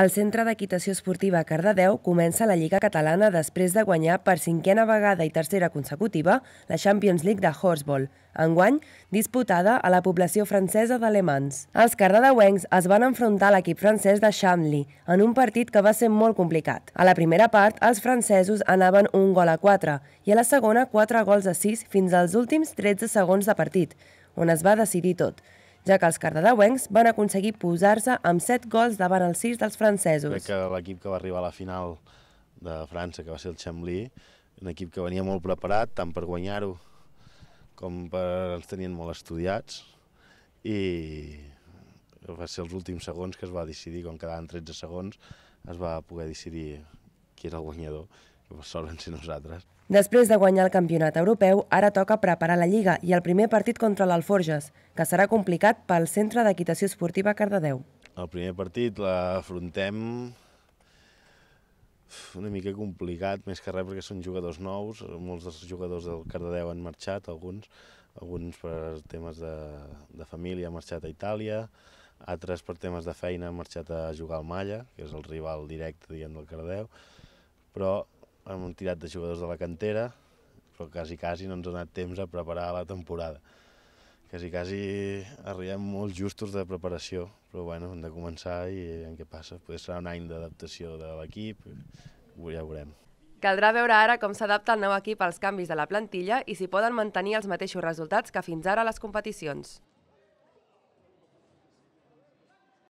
El Centre d'Equitació Esportiva Cardedeu comença la Lliga Catalana després de guanyar per cinquena vegada i tercera consecutiva la Champions League de Horsball, enguany disputada a la població francesa d'Alemans. Els cardedeuencs es van enfrontar a l'equip francès de Chamly en un partit que va ser molt complicat. A la primera part, els francesos anaven un gol a 4 i a la segona 4 gols a 6 fins als últims 13 segons de partit, on es va decidir tot ja que els cardedeuencs van aconseguir posar-se amb 7 gols davant els 6 dels francesos. Crec que l'equip que va arribar a la final de França, que va ser el Chamblí, un equip que venia molt preparat, tant per guanyar-ho com per... els tenien molt estudiats, i va ser els últims segons que es va decidir, quan quedaven 13 segons, es va poder decidir qui era el guanyador solen ser nosaltres. Després de guanyar el campionat europeu, ara toca preparar la Lliga i el primer partit contra l'Alforges, que serà complicat pel Centre d'Equitació Esportiva Cardedeu. El primer partit l'afrontem una mica complicat, més que res perquè són jugadors nous, molts dels jugadors del Cardedeu han marxat, alguns, alguns per temes de, de família han marxat a Itàlia, altres per temes de feina han marxat a jugar al Malla, que és el rival directe diguem, del Cardedeu, però hem tirat de jugadors de la cantera, però quasi quasi no ens ha donat temps a preparar la temporada. Quasi quasi arribem molt justos de preparació, però bueno, hem de començar i en què passa. Potser serà un any d'adaptació de l'equip, ja ho veurem. Caldrà veure ara com s'adapta el nou equip als canvis de la plantilla i si poden mantenir els mateixos resultats que fins ara a les competicions.